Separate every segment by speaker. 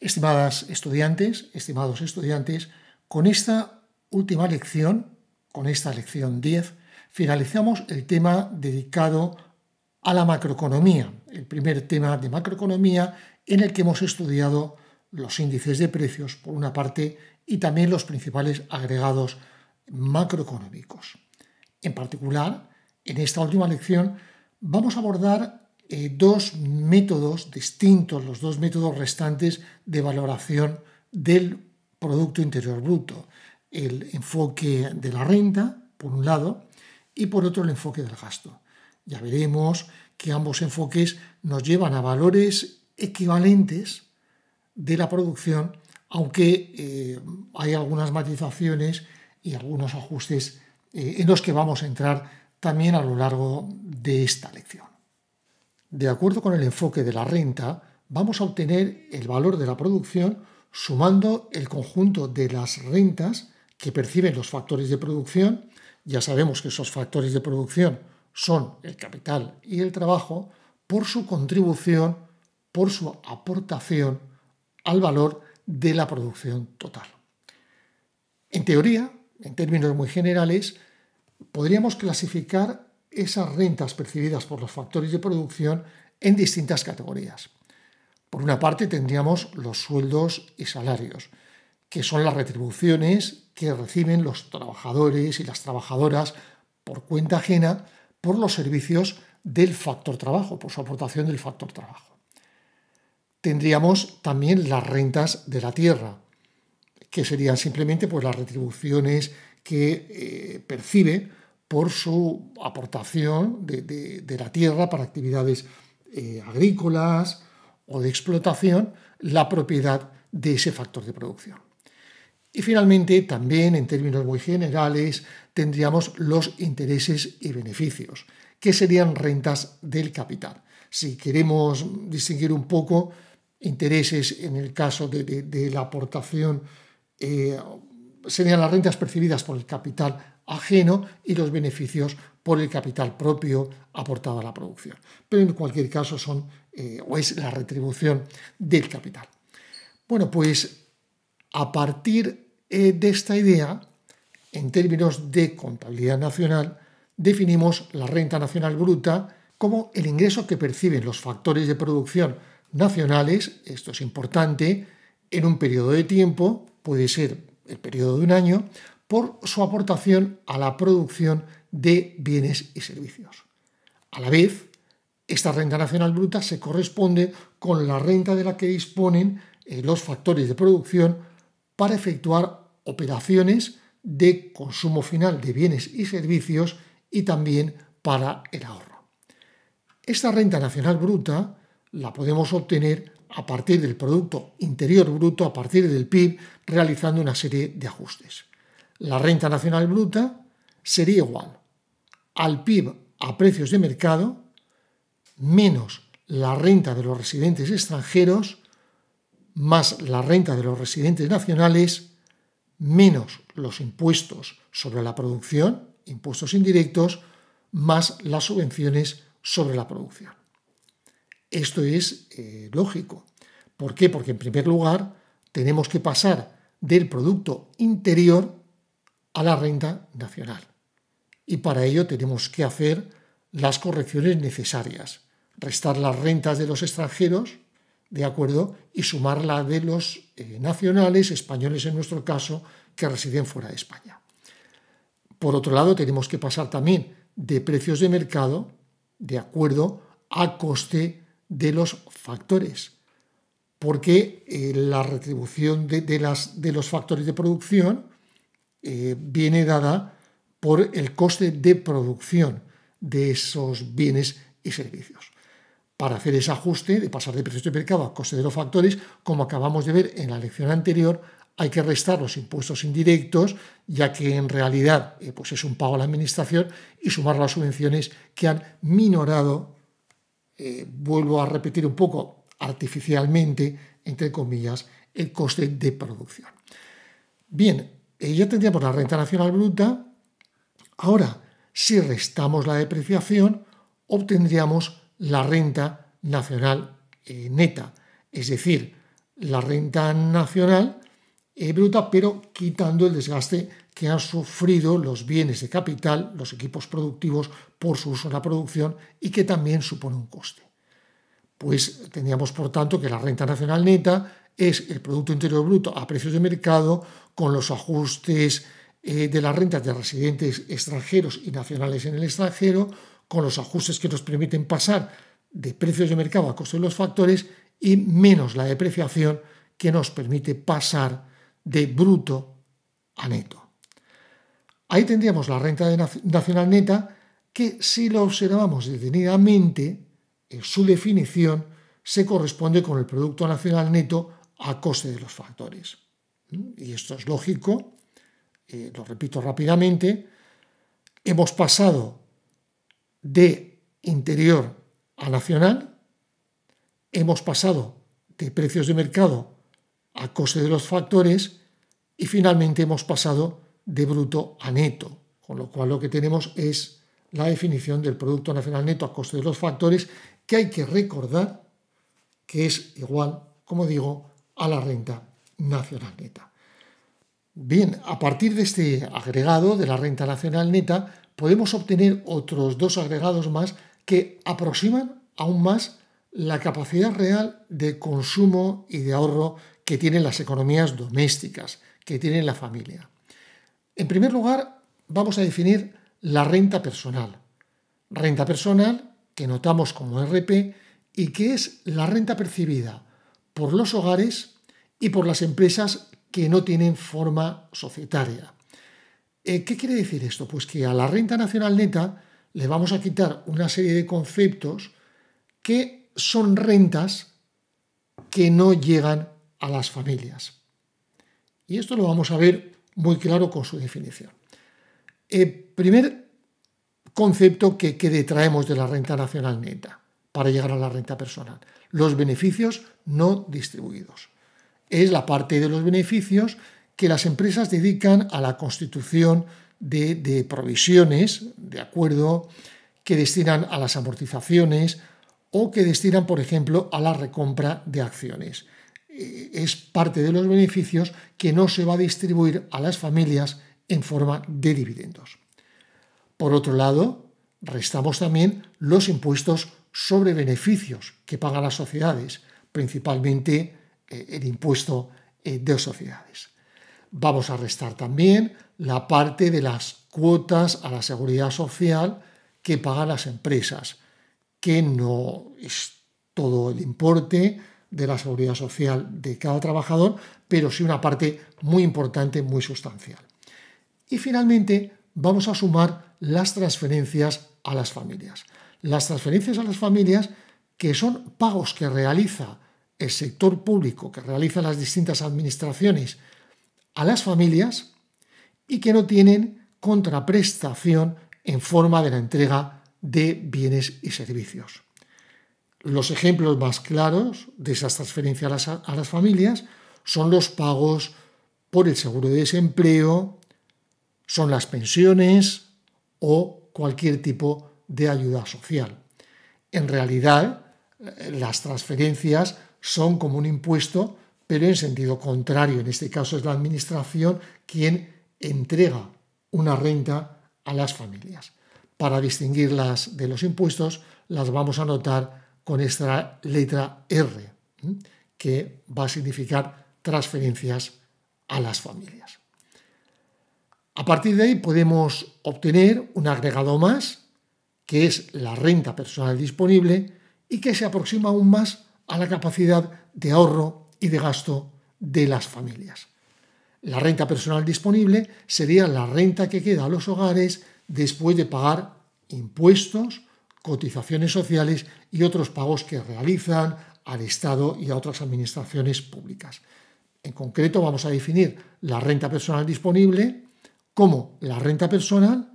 Speaker 1: Estimadas estudiantes, estimados estudiantes, con esta última lección, con esta lección 10, finalizamos el tema dedicado a la macroeconomía, el primer tema de macroeconomía en el que hemos estudiado los índices de precios, por una parte, y también los principales agregados macroeconómicos. En particular, en esta última lección vamos a abordar eh, dos métodos distintos, los dos métodos restantes de valoración del Producto Interior Bruto. El enfoque de la renta, por un lado, y por otro el enfoque del gasto. Ya veremos que ambos enfoques nos llevan a valores equivalentes de la producción, aunque eh, hay algunas matizaciones y algunos ajustes eh, en los que vamos a entrar también a lo largo de esta lección. De acuerdo con el enfoque de la renta, vamos a obtener el valor de la producción sumando el conjunto de las rentas que perciben los factores de producción, ya sabemos que esos factores de producción son el capital y el trabajo, por su contribución, por su aportación al valor de la producción total. En teoría, en términos muy generales, podríamos clasificar esas rentas percibidas por los factores de producción en distintas categorías. Por una parte tendríamos los sueldos y salarios, que son las retribuciones que reciben los trabajadores y las trabajadoras por cuenta ajena por los servicios del factor trabajo, por su aportación del factor trabajo. Tendríamos también las rentas de la tierra, que serían simplemente pues, las retribuciones que eh, percibe por su aportación de, la tierra para actividades eh, agrícolas o de explotación, la propiedad de ese factor de producción. Y finalmente, también en términos muy generales, tendríamos los intereses y beneficios, que serían rentas del capital. Si queremos distinguir un poco intereses en el caso de la aportación eh, serían las rentas percibidas por el capital ajeno y los beneficios por el capital propio aportado a la producción. Pero en cualquier caso son eh, o es la retribución del capital. Bueno, pues a partir eh, de esta idea, en términos de contabilidad nacional, definimos la renta nacional bruta como el ingreso que perciben los factores de producción nacionales, esto es importante, en un periodo de tiempo puede ser el periodo de un año, por su aportación a la producción de bienes y servicios. A la vez, esta renta nacional bruta se corresponde con la renta de la que disponen eh, los factores de producción para efectuar operaciones de consumo final de bienes y servicios y también para el ahorro. Esta renta nacional bruta la podemos obtener a partir del Producto Interior Bruto, a partir del PIB, realizando una serie de ajustes. La renta nacional bruta sería igual al PIB a precios de mercado menos la renta de los residentes extranjeros más la renta de los residentes nacionales menos los impuestos sobre la producción, impuestos indirectos, más las subvenciones sobre la producción. Esto es eh, lógico. ¿Por qué? Porque en primer lugar tenemos que pasar del Producto Interior a la renta nacional. Y para ello tenemos que hacer las correcciones necesarias, restar las rentas de los extranjeros, ¿de acuerdo? Y sumar la de los eh, nacionales, españoles en nuestro caso, que residen fuera de España. Por otro lado, tenemos que pasar también de precios de mercado, ¿de acuerdo? A coste de los factores, porque eh, la retribución de, los factores de producción eh, viene dada por el coste de producción de esos bienes y servicios. Para hacer ese ajuste de pasar de precios de mercado a coste de los factores, como acabamos de ver en la lección anterior, hay que restar los impuestos indirectos, ya que en realidad eh, pues es un pago a la administración, y sumar las subvenciones que han minorado eh, vuelvo a repetir un poco artificialmente, entre comillas, el coste de producción. Bien, eh, ya tendríamos la renta nacional bruta. Ahora, si restamos la depreciación, obtendríamos la renta nacional eh, neta, es decir, la renta nacional bruta, pero quitando el desgaste que han sufrido los bienes de capital, los equipos productivos, por su uso en la producción y que también supone un coste. Pues tendríamos, por tanto, que la renta nacional neta es el Producto Interior Bruto a precios de mercado con los ajustes eh, de las rentas de residentes extranjeros y nacionales en el extranjero, con los ajustes que nos permiten pasar de precios de mercado a costo de los factores y menos la depreciación que nos permite pasar de bruto a neto. Ahí tendríamos la renta nacional neta que si lo observamos detenidamente, en eh, su definición se corresponde con el Producto Nacional Neto a coste de los factores. Y esto es lógico, eh, lo repito rápidamente, hemos pasado de interior a nacional, hemos pasado de precios de mercado a coste de los factores y finalmente hemos pasado de bruto a neto, con lo cual lo que tenemos es la definición del Producto Nacional Neto a coste de los factores, que hay que recordar que es igual, como digo, a la renta nacional neta. Bien, a partir de este agregado de la renta nacional neta, podemos obtener otros dos agregados más que aproximan aún más la capacidad real de consumo y de ahorro que tienen las economías domésticas, que tiene la familia. En primer lugar, vamos a definir la renta personal. Renta personal que notamos como RP y que es la renta percibida por los hogares y por las empresas que no tienen forma societaria. Eh, ¿Qué quiere decir esto? Pues que a la renta nacional neta le vamos a quitar una serie de conceptos que son rentas que no llegan a las familias. Y esto lo vamos a ver muy claro con su definición. El primer concepto que, que detraemos de la renta nacional neta para llegar a la renta personal, los beneficios no distribuidos. Es la parte de los beneficios que las empresas dedican a la constitución de provisiones, de acuerdo, que destinan a las amortizaciones o que destinan, por ejemplo, a la recompra de acciones. Eh, es parte de los beneficios que no se va a distribuir a las familias en forma de dividendos. Por otro lado, restamos también los impuestos sobre beneficios que pagan las sociedades, principalmente eh, el impuesto eh, de sociedades. Vamos a restar también la parte de las cuotas a la seguridad social que pagan las empresas, que no es todo el importe, de la seguridad social de cada trabajador, pero sí una parte muy importante, muy sustancial. Y finalmente vamos a sumar las transferencias a las familias. Las transferencias a las familias que son pagos que realiza el sector público, que realiza las distintas administraciones a las familias y que no tienen contraprestación en forma de la entrega de bienes y servicios los ejemplos más claros de esas transferencias a las, familias son los pagos por el seguro de desempleo, son las pensiones o cualquier tipo de ayuda social. En realidad, eh, las transferencias son como un impuesto, pero en sentido contrario. En este caso es la Administración quien entrega una renta a las familias. Para distinguirlas de los impuestos, las vamos a notar con esta letra R, que va a significar transferencias a las familias. A partir de ahí podemos obtener un agregado más, que es la renta personal disponible y que se aproxima aún más a la capacidad de ahorro y de gasto de las familias. La renta personal disponible sería la renta que queda a los hogares después de pagar impuestos, cotizaciones sociales y otros pagos que realizan al Estado y a otras administraciones públicas. En concreto, vamos a definir la renta personal disponible como la renta personal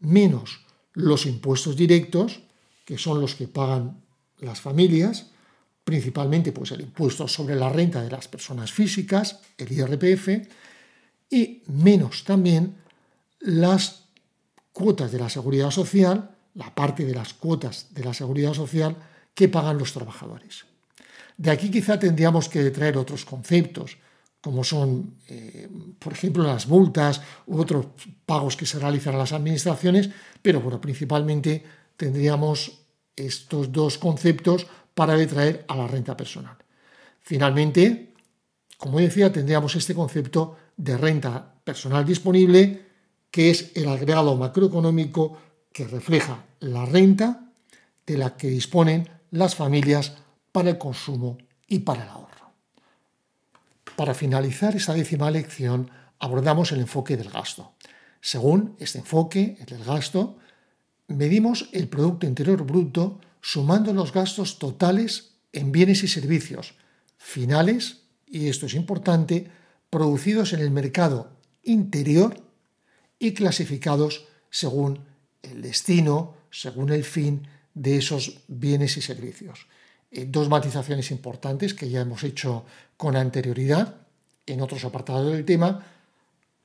Speaker 1: menos los impuestos directos, que son los que pagan las familias, principalmente pues, el impuesto sobre la renta de las personas físicas, el IRPF, y menos también las cuotas de la seguridad social la parte de las cuotas de la seguridad social que pagan los trabajadores. De aquí quizá tendríamos que traer otros conceptos, como son, eh, por ejemplo, las multas u otros pagos que se realizan a las administraciones, pero bueno, principalmente tendríamos estos dos conceptos para detraer a la renta personal. Finalmente, como decía, tendríamos este concepto de renta personal disponible, que es el agregado macroeconómico que refleja la renta de la que disponen las familias para el consumo y para el ahorro. Para finalizar esta décima lección abordamos el enfoque del gasto. Según este enfoque, el del gasto, medimos el Producto Interior Bruto sumando los gastos totales en bienes y servicios finales, y esto es importante, producidos en el mercado interior y clasificados según el destino según el fin de esos bienes y servicios. Eh, dos matizaciones importantes que ya hemos hecho con anterioridad en otros apartados del tema.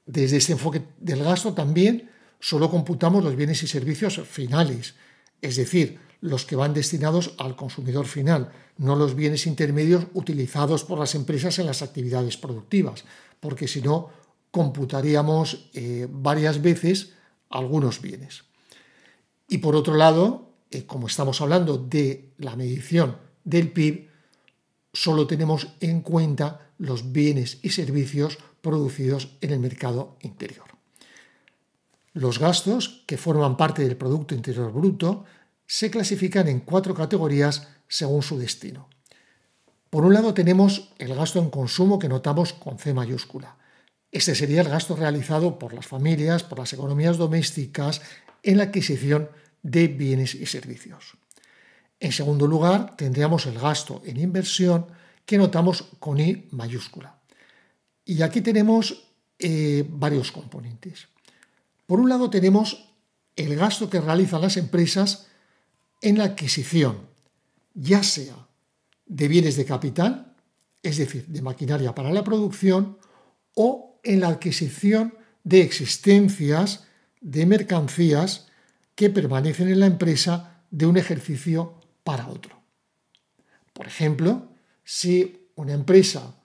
Speaker 1: Desde este enfoque del gasto también solo computamos los bienes y servicios finales, es decir, los que van destinados al consumidor final, no los bienes intermedios utilizados por las empresas en las actividades productivas, porque si no, computaríamos eh, varias veces algunos bienes. Y por otro lado, eh, como estamos hablando de la medición del PIB, solo tenemos en cuenta los bienes y servicios producidos en el mercado interior. Los gastos, que forman parte del Producto Interior Bruto, se clasifican en cuatro categorías según su destino. Por un lado tenemos el gasto en consumo que notamos con C mayúscula. Este sería el gasto realizado por las familias, por las economías domésticas, en la adquisición de bienes y servicios. En segundo lugar, tendríamos el gasto en inversión que notamos con I mayúscula. Y aquí tenemos eh, varios componentes. Por un lado tenemos el gasto que realizan las empresas en la adquisición, ya sea de bienes de capital, es decir, de maquinaria para la producción, o en la adquisición de existencias de mercancías que permanecen en la empresa de un ejercicio para otro. Por ejemplo, si una empresa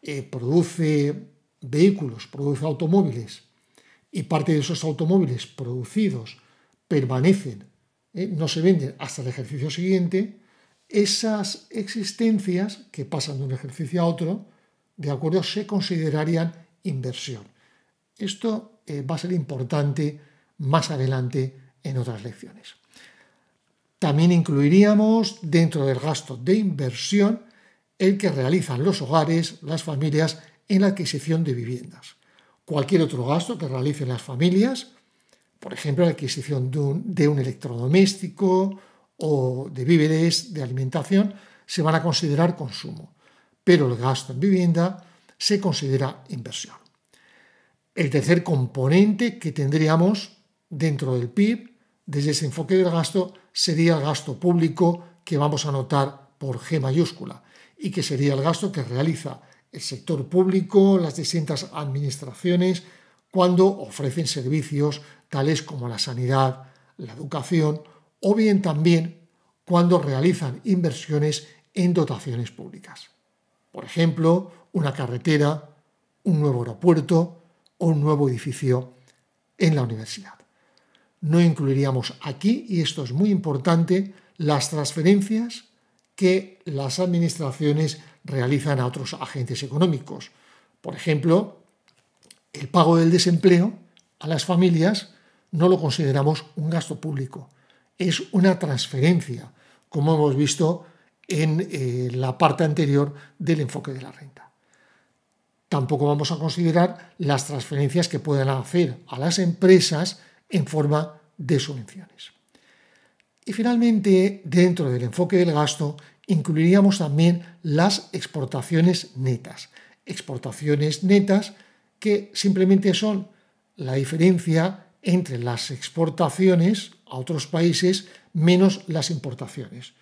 Speaker 1: eh, produce vehículos, produce automóviles, y parte de esos automóviles producidos permanecen, eh, no se venden hasta el ejercicio siguiente, esas existencias que pasan de un ejercicio a otro, de acuerdo, se considerarían inversión. Esto eh, va a ser importante más adelante en otras lecciones. También incluiríamos dentro del gasto de inversión el que realizan los hogares, las familias, en la adquisición de viviendas. Cualquier otro gasto que realicen las familias, por ejemplo, la adquisición de un, de un electrodoméstico o de víveres, de alimentación, se van a considerar consumo, pero el gasto en vivienda se considera inversión el tercer componente que tendríamos dentro del PIB, desde ese enfoque del gasto, sería el gasto público que vamos a notar por G mayúscula y que sería el gasto que realiza el sector público, las distintas administraciones, cuando ofrecen servicios tales como la sanidad, la educación o bien también cuando realizan inversiones en dotaciones públicas. Por ejemplo, una carretera, un nuevo aeropuerto, un nuevo edificio en la universidad. No incluiríamos aquí, y esto es muy importante, las transferencias que las administraciones realizan a otros agentes económicos. Por ejemplo, el pago del desempleo a las familias no lo consideramos un gasto público, es una transferencia, como hemos visto en eh, la parte anterior del enfoque de la renta tampoco vamos a considerar las transferencias que puedan hacer a las empresas en forma de subvenciones. Y finalmente, dentro del enfoque del gasto, incluiríamos también las exportaciones netas. Exportaciones netas que simplemente son la diferencia entre las exportaciones a otros países menos las importaciones.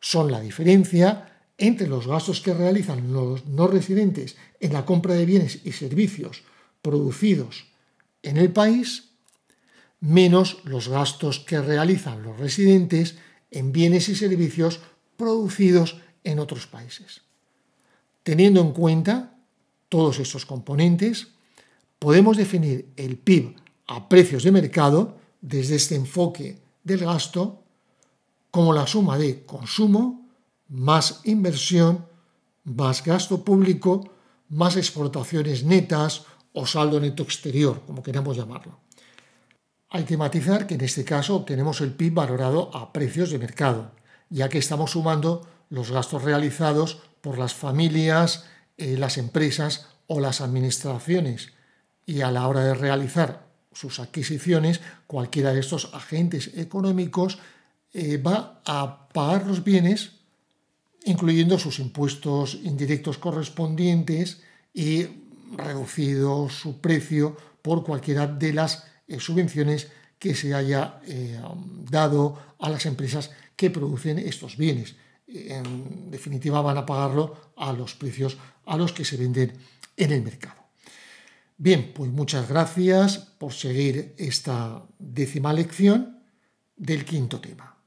Speaker 1: Son la diferencia entre los gastos que realizan los no residentes en la compra de bienes y servicios producidos en el país, menos los gastos que realizan los residentes en bienes y servicios producidos en otros países. Teniendo en cuenta todos estos componentes, podemos definir el PIB a precios de mercado desde este enfoque del gasto como la suma de consumo, más inversión, más gasto público, más exportaciones netas o saldo neto exterior, como queramos llamarlo. Hay que matizar que en este caso obtenemos el PIB valorado a precios de mercado, ya que estamos sumando los gastos realizados por las familias, eh, las empresas o las administraciones, y a la hora de realizar sus adquisiciones, cualquiera de estos agentes económicos eh, va a pagar los bienes incluyendo sus impuestos indirectos correspondientes y reducido su precio por cualquiera de las eh, subvenciones que se haya eh, dado a las empresas que producen estos bienes. En definitiva, van a pagarlo a los precios a los que se venden en el mercado. Bien, pues muchas gracias por seguir esta décima lección del quinto tema.